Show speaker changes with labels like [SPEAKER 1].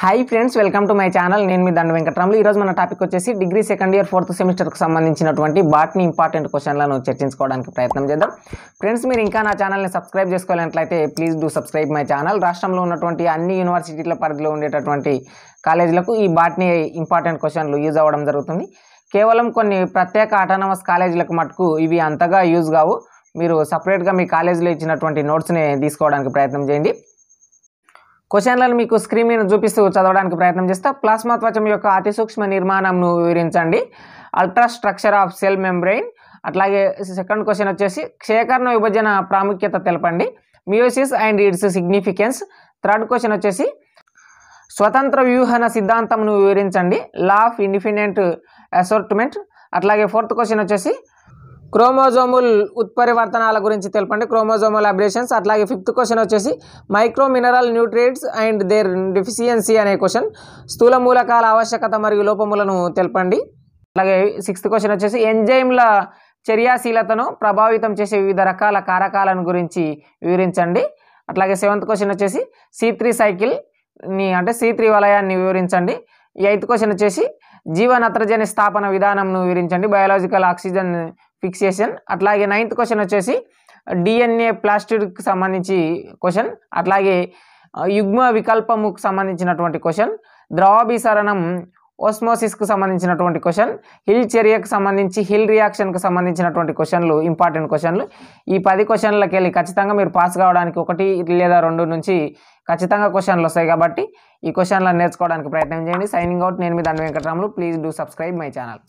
[SPEAKER 1] hi friends welcome to my channel నేను మీ దండ వెంకటరాములు ఈరోజు మన టాపిక్ వచ్చేసి డిగ్రీ సెకండ్ ఇయర్ ఫోర్త్ సెమిస్టర్కి సంబంధించినటువంటి బాట్ని ఇంపార్టెంట్ క్వశ్చన్లను చర్చించుకోవడానికి ప్రయత్నం చేద్దాం ఫ్రెండ్స్ మీరు ఇంకా నా ఛానల్ని సబ్స్క్రైబ్ చేసుకోవాలంటే please do subscribe my channel రాష్ట్రంలో ఉన్నటువంటి అన్ని యూనివర్సిటీల పరిధిలో ఉండేటటువంటి కాలేజీలకు ఈ బాట్ని ఇంపార్టెంట్ క్వశ్చన్లు యూజ్ అవ్వడం జరుగుతుంది కేవలం కొన్ని ప్రత్యేక ఆటోనమస్ కాలేజీలకు మటుకు ఇవి అంతగా యూజ్ కావు మీరు సపరేట్గా మీ కాలేజీలో ఇచ్చినటువంటి నోట్స్ని తీసుకోవడానికి ప్రయత్నం చేయండి క్వశ్చన్లను మీకు స్క్రీన్ మీద చూపిస్తూ చదవడానికి ప్రయత్నం చేస్తా ప్లాస్మా త్వచం యొక్క అతి సూక్ష్మ నిర్మాణంను వివరించండి ultra structure of cell membrane అట్లాగే సెకండ్ క్వశ్చన్ వచ్చేసి క్షేకరణ విభజన ప్రాముఖ్యత తెలపండి meiosis and its significance third question వచ్చేసి స్వతంత్ర వ్యూహన సిద్ధాంతంను వివరించండి లా ఆఫ్ ఇండిపెండెంట్ అసోర్ట్మెంట్ అట్లాగే ఫోర్త్ క్వశ్చన్ వచ్చేసి క్రోమోజోముల్ ఉత్పరివర్తనాల గురించి తెలపండి క్రోమోజోమల్ అబ్రేషన్స్ అట్లాగే ఫిఫ్త్ క్వశ్చన్ వచ్చేసి micro mineral nutrients and their deficiency అనే క్వశ్చన్ స్థూల మూలకాల ఆవశ్యకత మరియు లోపములను తెలపండి అలాగే సిక్స్త్ క్వశ్చన్ వచ్చేసి ఎంజైమ్ల చర్యాశీలతను ప్రభావితం చేసే వివిధ రకాల కారకాలను గురించి వివరించండి అట్లాగే సెవెంత్ క్వశ్చన్ వచ్చేసి సి త్రీ సైకిల్ని అంటే సి త్రీ వలయాన్ని వివరించండి ఎయిత్ క్వశ్చన్ వచ్చేసి జీవ నత్రజని స్థాపన విధానంను వివరించండి బయాలజికల్ ఆక్సిజన్ ఫిక్సేషన్ అట్లాగే నైన్త్ క్వశ్చన్ వచ్చేసి డిఎన్ఏ ప్లాస్టిడ్కి సంబంధించి క్వశ్చన్ అట్లాగే యుగ్మ వికల్పముకు సంబంధించినటువంటి క్వశ్చన్ ద్రవాభిసరణం ఓస్మోసిస్కు సంబంధించినటువంటి క్వశ్చన్ హిల్ చర్యకు సంబంధించి హిల్ రియాక్షన్కు సంబంధించినటువంటి క్వశ్చన్లు ఇంపార్టెంట్ క్వశ్చన్లు ఈ పది క్వశ్చన్లకి వెళ్ళి ఖచ్చితంగా మీరు పాస్ కావడానికి ఒకటి లేదా రెండు నుంచి ఖచ్చితంగా క్వశ్చన్లు వస్తాయి కాబట్టి ఈ క్వశ్చన్లను నేర్చుకోవడానికి ప్రయత్నం చేయండి సైనింగ్ అవుట్ నేను మీ Danda Venkatramulu please do subscribe my channel